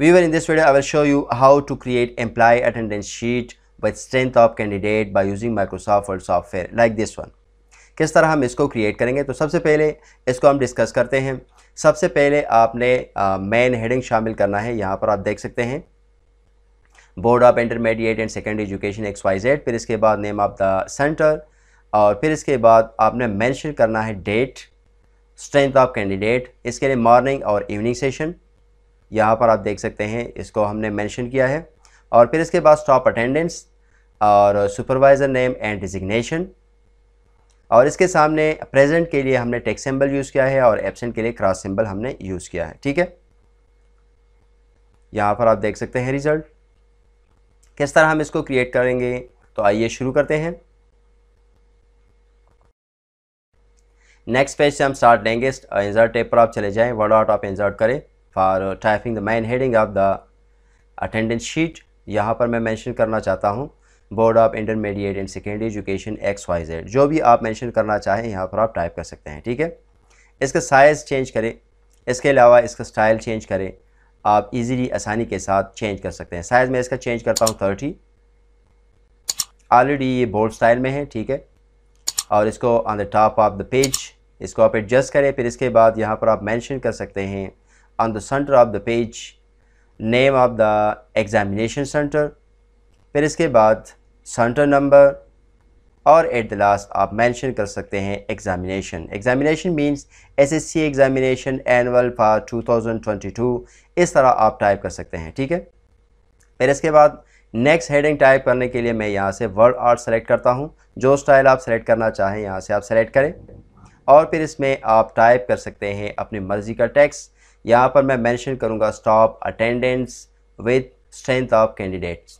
Viewer, in this video, I will show you how to create employee attendance sheet with strength of candidate by using Microsoft Word software like this one. किस तरह हम इसको create करेंगे तो सबसे पहले इसको हम डिस्कस करते हैं सबसे पहले आपने मेन हेडिंग शामिल करना है यहाँ पर आप देख सकते हैं board of intermediate and secondary education X Y Z फिर इसके बाद नेम ऑफ द सेंटर और फिर इसके बाद आपने मेंशन करना है डेट स्ट्रेंथ ऑफ कैंडिडेट इसके लिए मॉर्निंग और इवनिंग सेशन यहाँ पर आप देख सकते हैं इसको हमने मैंशन किया है और फिर इसके बाद स्टॉप अटेंडेंस और सुपरवाइज़र नेम एंड डिजिग्नेशन और इसके सामने प्रेजेंट के लिए हमने टेक्स सिंबल यूज़ किया है और एबसेंट के लिए क्रॉस सिंबल हमने यूज़ किया है ठीक है यहाँ पर आप देख सकते हैं रिज़ल्ट किस तरह हम इसको क्रिएट करेंगे तो आइए शुरू करते हैं नेक्स्ट पेज से हम स्टार्ट लेंगे इंसर्ट टेप पर आप चले जाएं वर्ड आउट आप इंसर्ट करें for typing the main heading of the attendance sheet यहाँ पर मैं मेंशन करना चाहता हूँ board of intermediate and secondary education X Y Z जो भी आप मेंशन करना चाहें यहाँ पर आप टाइप कर सकते हैं ठीक है इसका साइज़ चेंज करें इसके अलावा इसका स्टाइल चेंज करें आप इजीली आसानी के साथ चेंज कर सकते हैं साइज़ में इसका चेंज करता हूँ थर्टी ऑलरेडी ये बोल्ड स्टाइल में है ठीक है और इसको on the top of the page इसको आप एडजस्ट करें फिर इसके बाद यहाँ पर आप मैंशन कर सकते हैं on the center of the page name of the examination center फिर इसके बाद सेंटर नंबर और एट द लास्ट आप मेंशन कर सकते हैं examination examination means SSC examination annual for 2022 इस तरह आप टाइप कर सकते हैं ठीक है फिर इसके बाद नेक्स्ट हेडिंग टाइप करने के लिए मैं यहाँ से वर्ड आर्ट सेलेक्ट करता हूँ जो स्टाइल आप सेलेक्ट करना चाहें यहाँ से आप सेलेक्ट करें और फिर इसमें आप टाइप कर सकते हैं अपनी मर्ज़ी का टेक्स्ट यहाँ पर मैं मेंशन करूँगा stop attendance with strength of candidates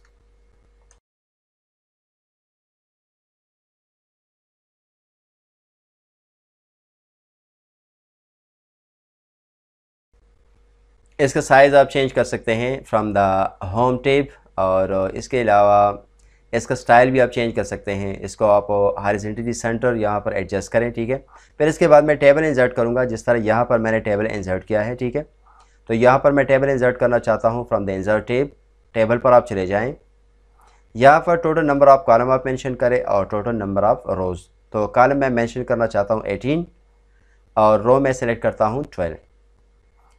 इसका साइज़ आप चेंज कर सकते हैं फ्रॉम द होम टेप और इसके अलावा इसका स्टाइल भी आप चेंज कर सकते हैं इसको आप हारिजेंटली सेंटर यहाँ पर एडजस्ट करें ठीक है फिर इसके बाद मैं टेबल इंजर्ट करूँगा जिस तरह यहाँ पर मैंने टेबल इंजर्ट किया है ठीक है तो यहाँ पर मैं टेबल इंजर्ट करना चाहता हूँ from the insert tab table पर आप चले जाएँ यहाँ पर टोटल नंबर ऑफ़ कॉलम आप मैंशन करें और टोटल नंबर ऑफ़ रोज़ तो कॉलम मैं मैंशन करना चाहता हूँ एटीन और रो मैं सेलेक्ट करता हूँ ट्वेल्व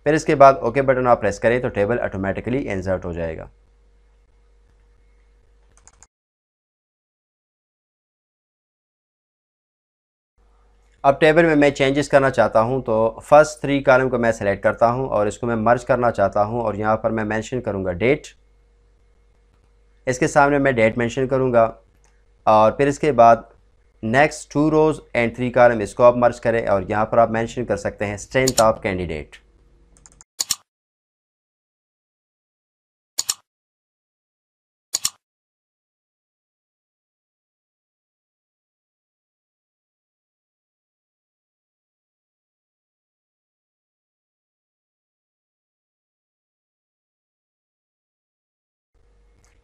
फिर इसके बाद ओके बटन आप प्रेस करें तो टेबल ऑटोमेटिकली इंजर्ट हो जाएगा अब टेबल में मैं चेंजेस करना चाहता हूँ तो फर्स्ट थ्री कॉलम को मैं सेलेक्ट करता हूँ और इसको मैं मर्ज करना चाहता हूँ और यहाँ पर मैं मेंशन करूँगा डेट इसके सामने मैं डेट मेंशन करूँगा और फिर इसके बाद next two rows and three column इसको आप मर्ज करें और यहाँ पर आप मेंशन कर सकते हैं स्ट्रेंथ ऑफ कैंडिडेट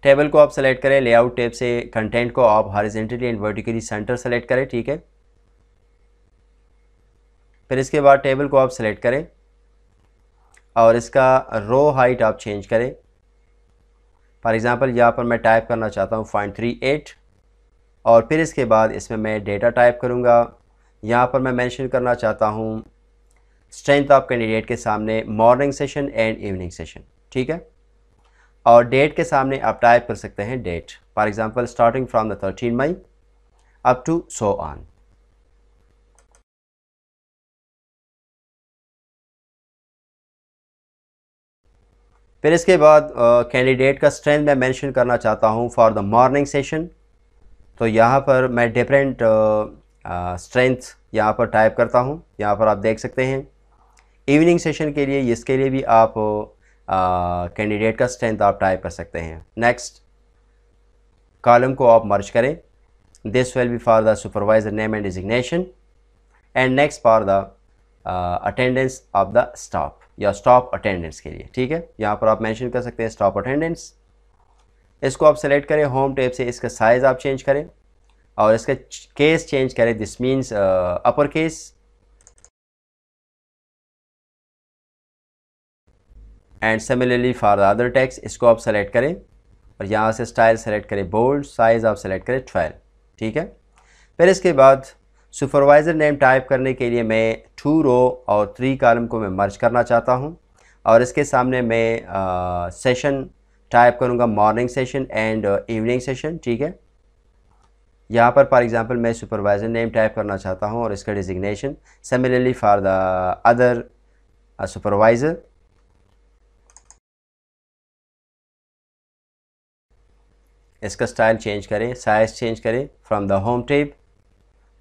टेबल को आप सेलेक्ट करें लेआउट टेब से कंटेंट को आप horizontally and vertically centre select करें ठीक है फिर इसके बाद टेबल को आप सेलेक्ट करें और इसका रो हाइट आप चेंज करें फॉर एग्ज़ाम्पल यहाँ पर मैं टाइप करना चाहता हूँ फाइन थ्री एट और फिर इसके बाद इसमें मैं डेटा टाइप करूँगा यहाँ पर मैं मेंशन करना चाहता हूँ स्ट्रेंथ ऑफ कैंडिडेट के सामने morning session and evening session ठीक है और डेट के सामने आप टाइप कर सकते हैं date for example starting from the thirteen May up to so on फिर इसके बाद कैंडिडेट का स्ट्रेंथ मैं मेंशन करना चाहता हूँ फॉर द मॉर्निंग सेशन तो यहाँ पर मैं डिफरेंट स्ट्रेंथ यहाँ पर टाइप करता हूँ यहाँ पर आप देख सकते हैं इवनिंग सेशन के लिए इसके लिए भी आप कैंडिडेट का स्ट्रेंथ आप टाइप कर सकते हैं नेक्स्ट कॉलम को आप मर्ज करें this will be for the supervisor name and designation and next for the attendance of the staff या स्टॉप अटेंडेंस के लिए ठीक है यहाँ पर आप मैंशन कर सकते हैं स्टॉप अटेंडेंस इसको आप सेलेक्ट करें होम टेप से इसका साइज़ आप चेंज करें और इसका केस चेंज करें this means upper case and similarly for the other text इसको आप सेलेक्ट करें और यहाँ से स्टाइल सेलेक्ट करें बोल्ड साइज़ आप सेलेक्ट करें ट्वेल्व ठीक है फिर इसके बाद सुपरवाइज़र नेम टाइप करने के लिए मैं टू रो और थ्री कॉलम को मैं मर्ज करना चाहता हूँ और इसके सामने मैं सेशन टाइप करूँगा morning session and evening session ठीक है यहाँ पर फॉर एग्ज़ाम्पल मैं सुपरवाइज़र नेम टाइप करना चाहता हूँ और इसका designation similarly for the other supervisor इसका स्टाइल चेंज करें साइज़ चेंज करें from the home tab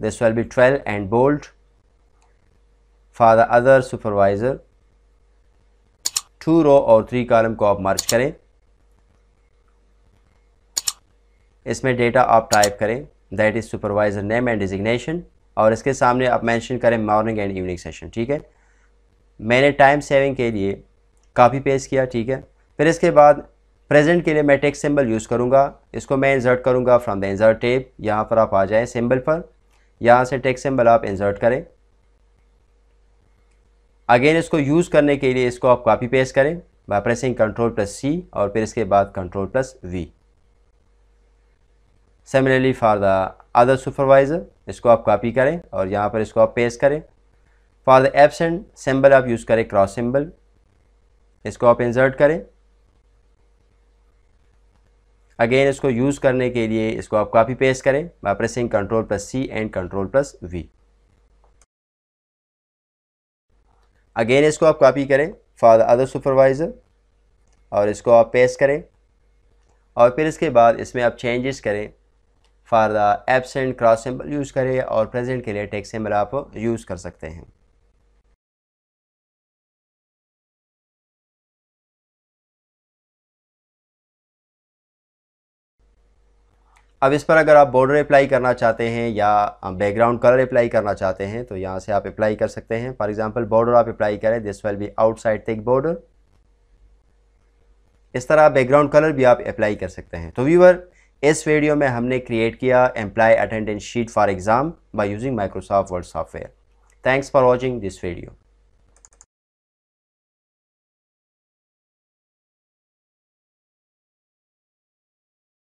this will be twelve and bold for the other supervisor two row और थ्री कॉलम को आप मार्च करें इसमें डेटा आप टाइप करें that is supervisor name and designation और इसके सामने आप मेंशन करें मॉर्निंग एंड इवनिंग सेशन ठीक है मैंने टाइम सेविंग के लिए काफ़ी पेश किया ठीक है फिर इसके बाद प्रेजेंट के लिए मैं टेक्स सिंबल यूज़ करूँगा इसको मैं इंजर्ट करूँगा फ्रॉम द इंसर्ट टेप यहाँ पर आप आ जाएँ सिंबल पर यहाँ से टेक्स सिंबल आप इंजर्ट करें अगेन इसको यूज़ करने के लिए इसको आप कॉपी पेस्ट करें by pressing control plus C और फिर इसके बाद control plus V similarly for the other supervisor इसको आप कॉपी करें और यहाँ पर इसको आप पेस्ट करें फॉर द एबसेंट सिंबल आप यूज़ करें क्रॉस सिंबल इसको आप इंजर्ट करें अगेन इसको यूज़ करने के लिए इसको आप कॉपी पेस्ट करें by pressing control plus C and control plus V again इसको आप कॉपी करें फॉर द अदर सुपरवाइज़र और इसको आप पेस्ट करें और फिर इसके बाद इसमें आप चेंजेस करें for the absent cross symbol use करें और प्रेजेंट के लिए टेक्स सिंबल आप यूज़ कर सकते हैं अब इस पर अगर आप बॉर्डर अप्लाई करना चाहते हैं या बैकग्राउंड कलर अप्लाई करना चाहते हैं तो यहाँ से आप अप्लाई कर सकते हैं फॉर एग्जाम्पल बॉर्डर आप अप्लाई करें this will be outside thick border इस तरह बैकग्राउंड कलर भी आप अप्लाई कर सकते हैं तो व्यूवर इस वीडियो में हमने क्रिएट किया employ attendance sheet for exam by using Microsoft Word software thanks for watching this video